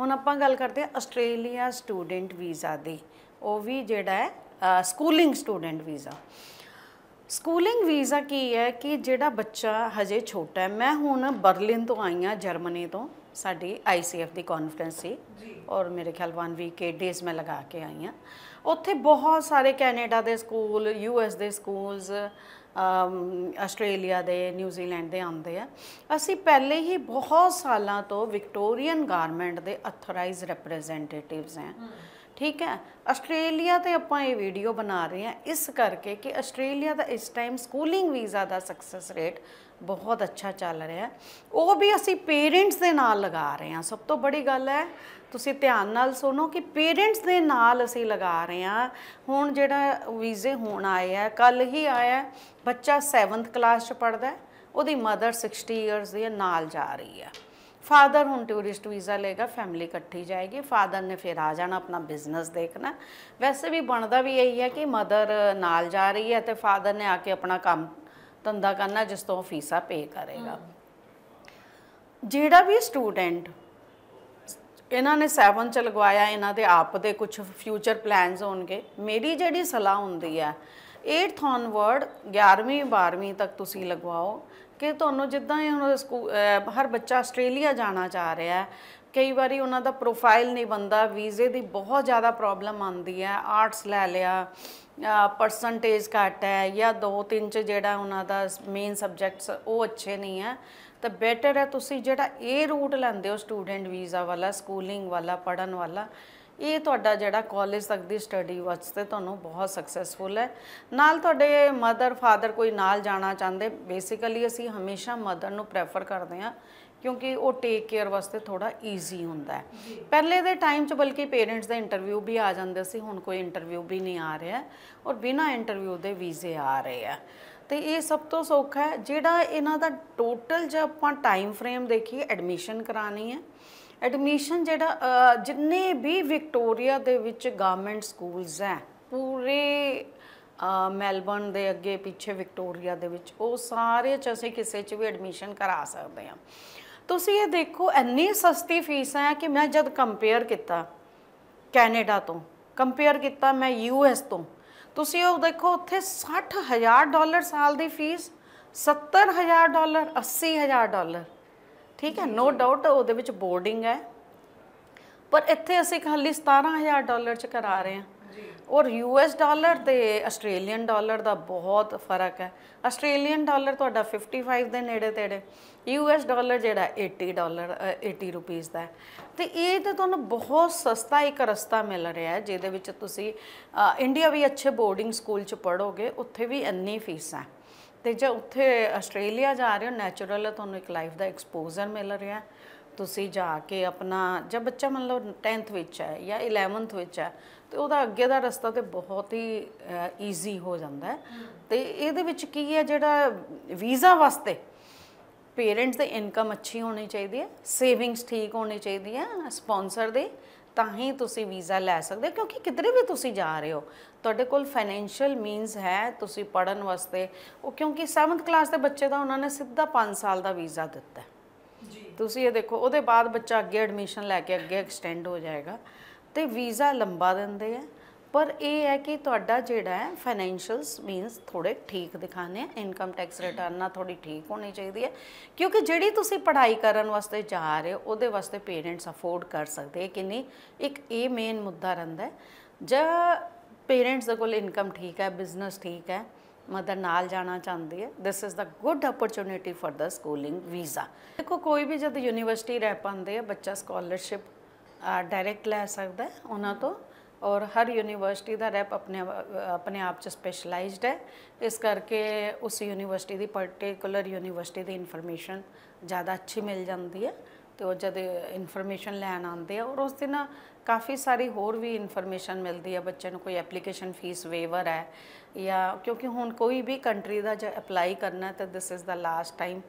ਹੁਣ ਆਪਾਂ ਗੱਲ ਕਰਦੇ ਆ ਆਸਟ੍ਰੇਲੀਆ ਸਟੂਡੈਂਟ ਵੀਜ਼ਾ ਦੀ ਉਹ ਵੀ ਜਿਹੜਾ ਹੈ schooling student visa schooling visa ਕੀ ਹੈ ਕਿ ਜਿਹੜਾ ਬੱਚਾ ਹਜੇ ਛੋਟਾ ਹੈ ਮੈਂ ਹੁਣ ਬਰਲਿਨ ਤੋਂ ਆਈ ਆ ਜਰਮਨੀ ਤੋਂ ਸਾਡੀ ICF ਦੀ ਕਾਨਫਰੰਸ ਸੀ ਔਰ ਮੇਰੇ ਖਿਆਲ 1 ਵੀਕ 8 ਡੇਸ ਮੈਂ ਲਗਾ ਕੇ ਆਈ ਆ ਉੱਥੇ ਬਹੁਤ ਸਾਰੇ ਕੈਨੇਡਾ ਦੇ ਸਕੂਲ ਯੂਐਸ ਦੇ ਸਕੂਲਸ ਆਸਟ੍ਰੇਲੀਆ ਦੇ ਨਿਊਜ਼ੀਲੈਂਡ ਦੇ ਆਉਂਦੇ ਆ ਅਸੀਂ ਪਹਿਲੇ ਹੀ ਬਹੁਤ ਸਾਲਾਂ ਤੋਂ ਵਿਕਟੋਰੀਅਨ ਗਾਰਮੈਂਟ ਦੇ ਅਥੋਰਾਈਜ਼ਡ ਰਿਪਰੈਜ਼ੈਂਟੇਟਿਵਸ ਆ ਠੀਕ ਹੈ ਆਸਟ੍ਰੇਲੀਆ ਤੇ ਆਪਾਂ ਇਹ ਵੀਡੀਓ ਬਣਾ ਰਹੇ ਹਾਂ ਇਸ ਕਰਕੇ ਕਿ ਆਸਟ੍ਰੇਲੀਆ ਦਾ ਇਸ ਟਾਈਮ ਸਕੂਲਿੰਗ ਵੀਜ਼ਾ ਦਾ ਸਕਸੈਸ ਰੇਟ ਬਹੁਤ ਅੱਛਾ ਚੱਲ ਰਿਹਾ ਉਹ ਵੀ ਅਸੀਂ ਪੇਰੈਂਟਸ ਦੇ ਨਾਲ ਲਗਾ ਰਹੇ ਹਾਂ ਸਭ ਤੋਂ ਬੜੀ ਗੱਲ ਹੈ ਤੁਸੀਂ ਧਿਆਨ ਨਾਲ ਸੁਣੋ ਕਿ ਪੇਰੈਂਟਸ ਦੇ ਨਾਲ ਅਸੀਂ ਲਗਾ ਰਹੇ ਹਾਂ ਹੁਣ ਜਿਹੜਾ ਵੀਜ਼ੇ ਹੁਣ ਆਇਆ ਹੈ ਕੱਲ ਹੀ ਆਇਆ ਬੱਚਾ 7th ਕਲਾਸ ਚ ਪੜਦਾ ਉਹਦੀ ਮਦਰ 60 ਇਅਰਸ ਦੇ ਨਾਲ ਜਾ ਰਹੀ ਹੈ ਫਾਦਰ ਹੁਣ ਟੂਰਿਸਟ ਵੀਜ਼ਾ ਲੇਗਾ ਫੈਮਿਲੀ ਇਕੱਠੀ ਜਾਏਗੀ ਫਾਦਰ ਨੇ ਫਿਰ ਆ ਜਾਣਾ ਆਪਣਾ ਬਿਜ਼ਨਸ ਦੇਖਣਾ ਵੈਸੇ ਵੀ ਬਣਦਾ ਵੀ ਇਹੀ ਹੈ ਕਿ ਮਦਰ ਨਾਲ ਜਾ ਰਹੀ ਹੈ ਤੇ ਫਾਦਰ ਨੇ ਆ ਕੇ ਆਪਣਾ ਕੰਮ ਧੰਦਾ ਕਰਨਾ ਜਿਸ ਤੋਂ ਫੀਸਾ ਪੇ ਕਰੇਗਾ ਜਿਹੜਾ ਵੀ ਸਟੂਡੈਂਟ ਇਹਨਾਂ ਨੇ 7 ਚ ਲਗਵਾਇਆ ਇਹਨਾਂ ਦੇ ਆਪ ਦੇ ਕੁਝ ਫਿਊਚਰ ਪਲਾਨਸ ਹੋਣਗੇ ਮੇਰੀ ਜਿਹੜੀ ਸਲਾਹ ਹੁੰਦੀ ਹੈ 8th ਔਨਵਰਡ 11ਵੀਂ 12ਵੀਂ ਤੱਕ ਤੁਸੀਂ ਲਗਵਾਓ ਕਿ ਤੁਹਾਨੂੰ ਜਿੱਦਾਂ ਇਹ ਹੁਣ ਹਰ ਬੱਚਾ ਆਸਟ੍ਰੇਲੀਆ ਜਾਣਾ ਚਾਹ ਰਿਹਾ ਹੈ ਕਈ ਵਾਰੀ ਉਹਨਾਂ ਦਾ ਪ੍ਰੋਫਾਈਲ ਨਹੀਂ ਬੰਦਾ ਵੀਜ਼ੇ ਦੀ ਬਹੁਤ ਜ਼ਿਆਦਾ ਪ੍ਰੋਬਲਮ ਆਉਂਦੀ ਹੈ ਆਰਟਸ ਲੈ ਲਿਆ ਪਰਸੈਂਟੇਜ ਘੱਟ ਹੈ ਜਾਂ ਦੋ ਤਿੰਨ ਚ ਜਿਹੜਾ ਉਹਨਾਂ ਦਾ ਮੇਨ ਸਬਜੈਕਟਸ ਉਹ ਅੱਛੇ ਨਹੀਂ ਹੈ ਤਾਂ ਬੈਟਰ ਹੈ ਤੁਸੀਂ ਜਿਹੜਾ ਇਹ ਰੂਟ ਲੈਂਦੇ ਹੋ ਸਟੂਡੈਂਟ ਵੀਜ਼ਾ ਵਾਲਾ ਸਕੂਲਿੰਗ ਵਾਲਾ ਪੜਨ ਵਾਲਾ ਇਹ ਤੁਹਾਡਾ ਜਿਹੜਾ ਕਾਲਜ ਤੱਕ ਦੀ ਸਟੱਡੀ ਵਾਸਤੇ ਤੁਹਾਨੂੰ ਬਹੁਤ ਸਕਸੈਸਫੁਲ ਹੈ ਨਾਲ ਤੁਹਾਡੇ ਮਦਰ ਫਾਦਰ ਕੋਈ ਨਾਲ ਜਾਣਾ ਚਾਹੁੰਦੇ ਬੇਸਿਕਲੀ ਅਸੀਂ ਹਮੇਸ਼ਾ ਮਦਰ ਨੂੰ ਪ੍ਰੈਫਰ ਕਰਦੇ ਹਾਂ ਕਿਉਂਕਿ ਉਹ ਟੇਕ ਕੇਅਰ ਵਾਸਤੇ ਥੋੜਾ ਈਜ਼ੀ ਹੁੰਦਾ ਹੈ ਪਹਿਲੇ ਦੇ ਟਾਈਮ 'ਚ ਬਲਕਿ ਪੇਰੈਂਟਸ ਦਾ ਇੰਟਰਵਿਊ ਵੀ ਆ ਜਾਂਦੇ ਸੀ ਹੁਣ ਕੋਈ ਇੰਟਰਵਿਊ ਵੀ ਨਹੀਂ ਆ ਰਿਹਾ ਔਰ ਬਿਨਾ ਇੰਟਰਵਿਊ ਦੇ ਵੀਜ਼ੇ ਆ ਰਹੇ ਆ ਤੇ ਇਹ ਸਭ ਤੋਂ ਸੌਖਾ ਹੈ ਜਿਹੜਾ ਇਹਨਾਂ ਦਾ ਟੋਟਲ ਜੇ ਆਪਾਂ ਟਾਈਮ ਫਰੇਮ ਦੇਖੀਏ ਐਡਮਿਸ਼ਨ ਕਰਾਣੀ ਹੈ ਐਡਮਿਸ਼ਨ ਜਿਹੜਾ ਜਿੰਨੇ ਵੀ ਵਿਕਟੋਰੀਆ ਦੇ ਵਿੱਚ ਗਵਰਨਮੈਂਟ ਸਕੂਲਸ ਹੈ ਪੂਰੇ ਮੈਲਬਨ ਦੇ ਅੱਗੇ ਪਿੱਛੇ ਵਿਕਟੋਰੀਆ ਦੇ ਵਿੱਚ ਉਹ ਸਾਰੇ ਚ ਅਸੀਂ ਕਿਸੇ ਚ ਵੀ ਐਡਮਿਸ਼ਨ ਕਰਾ ਸਕਦੇ ਆ ਤੁਸੀਂ ਇਹ ਦੇਖੋ ਇੰਨੀ ਸਸਤੀ ਫੀਸ ਹੈ ਕਿ ਮੈਂ ਜਦ ਕੰਪੇਅਰ ਕੀਤਾ ਕੈਨੇਡਾ ਤੋਂ ਕੰਪੇਅਰ ਕੀਤਾ ਮੈਂ ਯੂਐਸ ਤੋਂ ਤੁਸੀਂ ਉਹ ਦੇਖੋ ਉੱਥੇ 60000 ਡਾਲਰ ਸਾਲ ਦੀ ਫੀਸ 70000 ਡਾਲਰ 80000 ਡਾਲਰ ਠੀਕ ਹੈ ਨੋ ਡਾਊਟ ਉਹਦੇ ਵਿੱਚ ਬੋਰਡਿੰਗ ਹੈ ਪਰ ਇੱਥੇ ਅਸੀਂ ਖਾਲੀ 17000 ਡਾਲਰ ਚ ਕਰਾ ਰਹੇ ਹਾਂ ਔਰ ਯੂਐਸ ਡਾਲਰ ਤੇ ਆਸਟ੍ਰੇਲੀਅਨ ਡਾਲਰ ਦਾ ਬਹੁਤ ਫਰਕ ਹੈ ਆਸਟ੍ਰੇਲੀਅਨ ਡਾਲਰ ਤੁਹਾਡਾ 55 ਦੇ ਨੇੜੇ ਤੇੜੇ ਯੂਐਸ ਡਾਲਰ ਜਿਹੜਾ 80 ਡਾਲਰ 80 ਰੁਪੀਸ ਦਾ ਹੈ ਤੇ ਇਹ ਤਾਂ ਤੁਹਾਨੂੰ ਬਹੁਤ ਸਸਤਾ ਇੱਕ ਰਸਤਾ ਮਿਲ ਰਿਹਾ ਹੈ ਜਿਹਦੇ ਵਿੱਚ ਤੁਸੀਂ ਇੰਡੀਆ ਵੀ ਅੱਛੇ ਬੋਰਡਿੰਗ ਸਕੂਲ ਚ ਪੜੋਗੇ ਉੱਥੇ ਵੀ ਇੰਨੀ ਫੀਸ ਹੈ ਤੇ ਜੇ ਉੱਥੇ ਆਸਟ੍ਰੇਲੀਆ ਜਾ ਰਹੇ ਹੋ ਨੈਚੁਰਲ ਹੈ ਤੁਹਾਨੂੰ ਇੱਕ ਲਾਈਫ ਦਾ ਐਕਸਪੋਜ਼ਰ ਮਿਲ ਰਿਹਾ ਤੁਸੀਂ ਜਾ ਕੇ ਆਪਣਾ ਜੇ ਬੱਚਾ ਮੰਨ ਲਓ 10th ਵਿੱਚ ਹੈ ਜਾਂ 11th ਵਿੱਚ ਹੈ ਤੇ ਉਹਦਾ ਅੱਗੇ ਦਾ ਰਸਤਾ ਤੇ ਬਹੁਤ ਹੀ ਈਜ਼ੀ ਹੋ ਜਾਂਦਾ ਹੈ ਤੇ ਇਹਦੇ ਵਿੱਚ ਕੀ ਹੈ ਜਿਹੜਾ ਵੀਜ਼ਾ ਵਾਸਤੇ ਪੇਰੈਂਟਸ ਦੀ ਇਨਕਮ ਅੱਛੀ ਹੋਣੀ ਚਾਹੀਦੀ ਹੈ ਸੇਵਿੰਗਸ ਠੀਕ ਹੋਣੀ ਚਾਹੀਦੀ ਹੈ ਸਪான்ਸਰ ਦੇ ਤਾਂ ਹੀ ਤੁਸੀਂ ਵੀਜ਼ਾ ਲੈ ਸਕਦੇ ਹੋ ਕਿਉਂਕਿ ਕਿਧਰੇ ਵੀ ਤੁਸੀਂ ਜਾ ਰਹੇ ਹੋ ਤੁਹਾਡੇ ਕੋਲ ਫਾਈਨੈਂਸ਼ੀਅਲ ਮੀਨਸ ਹੈ ਤੁਸੀਂ ਪੜਨ ਵਾਸਤੇ ਉਹ ਕਿਉਂਕਿ 7th ਕਲਾਸ ਦੇ ਬੱਚੇ ਦਾ ਉਹਨਾਂ ਨੇ ਸਿੱਧਾ 5 ਸਾਲ ਦਾ ਵੀਜ਼ਾ ਦਿੱਤਾ ਜੀ ਤੁਸੀਂ ਇਹ ਦੇਖੋ ਉਹਦੇ ਬਾਅਦ ਬੱਚਾ ਅੱਗੇ ਐਡਮਿਸ਼ਨ ਲੈ ਕੇ ਅੱਗੇ ਐਕਸਟੈਂਡ ਹੋ ਜਾਏਗਾ ਤੇ ਵੀਜ਼ਾ ਲੰਬਾ ਦਿੰਦੇ ਆ ਪਰ ਇਹ ਹੈ ਕਿ ਤੁਹਾਡਾ ਜਿਹੜਾ ਹੈ ਫਾਈਨੈਂਸ਼ੀਅਲਸ ਮੀਨਸ ਥੋੜੇ ਠੀਕ ਦਿਖਾਣੇ ਆ ਇਨਕਮ ਟੈਕਸ ਰਿਟਰਨ ਨਾ ਥੋੜੀ ਠੀਕ ਹੋਣੀ ਚਾਹੀਦੀ ਹੈ ਕਿਉਂਕਿ ਜਿਹੜੀ ਤੁਸੀਂ ਪੜ੍ਹਾਈ ਕਰਨ ਵਾਸਤੇ ਜਾ ਰਹੇ ਹੋ ਉਹਦੇ ਵਾਸਤੇ ਪੇਰੈਂਟਸ ਅਫੋਰਡ ਕਰ ਸਕਦੇ ਕਿ ਨਹੀਂ ਇੱਕ ਇਹ ਮੇਨ ਮੁੱਦਾ ਰਹਿੰਦਾ ਜਾਂ ਪੇਰੈਂਟਸ ਦੇ ਕੋਲ ਇਨਕਮ ਠੀਕ ਹੈ ਬਿਜ਼ਨਸ ਠੀਕ ਹੈ ਮਦਰ ਨਾਲ ਜਾਣਾ ਚਾਹੁੰਦੀ ਹੈ this is the good opportunity for the schooling visa ਦੇਖੋ ਕੋਈ ਵੀ ਜਦ ਯੂਨੀਵਰਸਿਟੀ ਰਹਿ ਪਾਉਂਦੇ ਆ ਬੱਚਾ ਸਕਾਲਰਸ਼ਿਪ ਡਾਇਰੈਕਟ ਲੈ ਸਕਦਾ ਉਹਨਾਂ ਤੋਂ ਔਰ ਹਰ ਯੂਨੀਵਰਸਿਟੀ ਦਾ ਰੈਪ ਆਪਣੇ ਆਪਣੇ ਆਪ ਚ ਸਪੈਸ਼ਲਾਈਜ਼ਡ ਹੈ ਇਸ ਕਰਕੇ ਉਸ ਯੂਨੀਵਰਸਿਟੀ ਦੀ ਪਾਰਟਿਕੂਲਰ ਯੂਨੀਵਰਸਿਟੀ ਦੀ ਇਨਫੋਰਮੇਸ਼ਨ ਜ਼ਿਆਦਾ ਅੱਛੀ ਮਿਲ ਜਾਂਦੀ ਹੈ ਤੇ ਉਹ ਜਦ ਇਨਫੋਰਮੇਸ਼ਨ ਲੈਣ ਆਉਂਦੇ ਆ ਔਰ ਉਸ ਦਿਨ ਕਾਫੀ ਸਾਰੀ ਹੋਰ ਵੀ ਇਨਫੋਰਮੇਸ਼ਨ ਮਿਲਦੀ ਹੈ ਬੱਚੇ ਨੂੰ ਕੋਈ ਐਪਲੀਕੇਸ਼ਨ ਫੀਸ ਵੇਵਰ ਹੈ ਜਾਂ ਕਿਉਂਕਿ ਹੁਣ ਕੋਈ ਵੀ ਕੰਟਰੀ ਦਾ ਜੇ ਅਪਲਾਈ ਕਰਨਾ ਤਾਂ this is the last time